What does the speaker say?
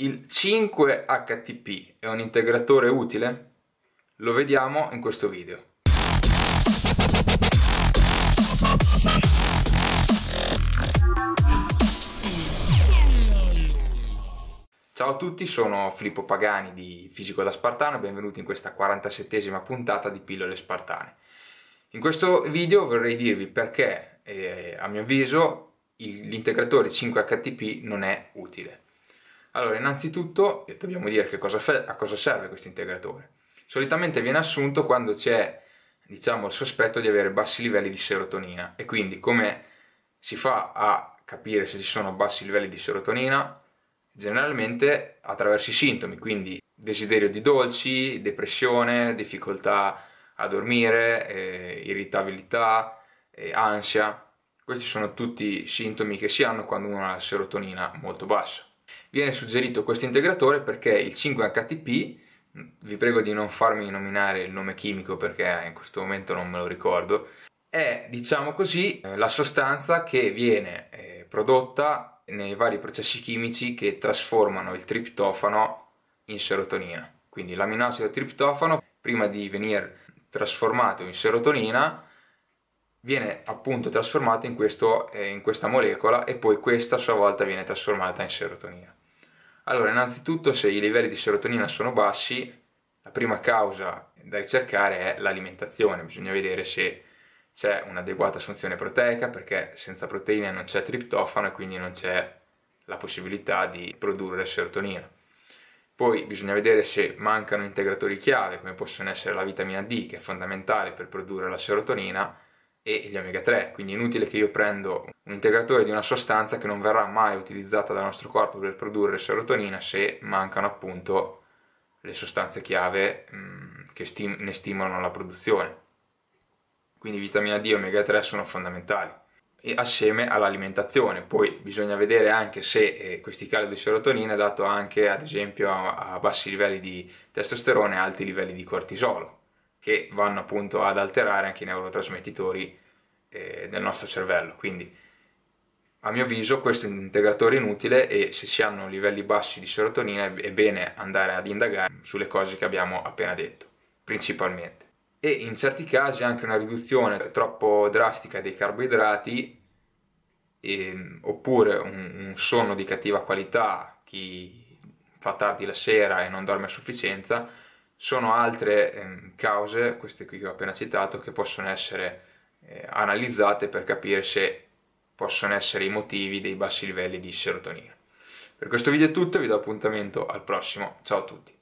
Il 5HTP è un integratore utile? Lo vediamo in questo video. Ciao a tutti, sono Filippo Pagani di Fisico da Spartano e benvenuti in questa 47esima puntata di Pillole Spartane. In questo video vorrei dirvi perché, eh, a mio avviso, l'integratore 5HTP non è utile. Allora, innanzitutto eh, dobbiamo dire che cosa a cosa serve questo integratore. Solitamente viene assunto quando c'è, diciamo, il sospetto di avere bassi livelli di serotonina e quindi come si fa a capire se ci sono bassi livelli di serotonina? Generalmente attraverso i sintomi, quindi desiderio di dolci, depressione, difficoltà a dormire, eh, irritabilità, eh, ansia. Questi sono tutti sintomi che si hanno quando uno ha la serotonina molto bassa viene suggerito questo integratore perché il 5-HTP, vi prego di non farmi nominare il nome chimico perché in questo momento non me lo ricordo, è, diciamo così, eh, la sostanza che viene eh, prodotta nei vari processi chimici che trasformano il triptofano in serotonina. Quindi l'aminocido triptofano, prima di venire trasformato in serotonina, viene appunto trasformato in, questo, eh, in questa molecola e poi questa a sua volta viene trasformata in serotonina. Allora, innanzitutto se i livelli di serotonina sono bassi, la prima causa da ricercare è l'alimentazione, bisogna vedere se c'è un'adeguata assunzione proteica perché senza proteine non c'è triptofano e quindi non c'è la possibilità di produrre serotonina. Poi bisogna vedere se mancano integratori chiave come possono essere la vitamina D che è fondamentale per produrre la serotonina e gli omega 3, quindi è inutile che io prendo un integratore di una sostanza che non verrà mai utilizzata dal nostro corpo per produrre serotonina se mancano appunto le sostanze chiave mh, mm, che stim ne stimolano la produzione. Quindi vitamina D e omega 3 sono fondamentali e assieme all'alimentazione. Poi bisogna vedere anche se eh, questi cali di serotonina è dato anche ad esempio a, a bassi livelli di testosterone e alti livelli di cortisolo che vanno appunto ad alterare anche i neurotrasmettitori eh, del nostro cervello. Quindi a mio avviso questo è un integratore inutile e se si hanno livelli bassi di serotonina è bene andare ad indagare sulle cose che abbiamo appena detto, principalmente. E in certi casi anche una riduzione troppo drastica dei carboidrati e, ehm, oppure un, un sonno di cattiva qualità, chi fa tardi la sera e non dorme a sufficienza, sono altre eh, cause, queste qui che ho appena citato, che possono essere eh, analizzate per capire se possono essere i motivi dei bassi livelli di serotonina. Per questo video è tutto, vi do appuntamento al prossimo, ciao a tutti!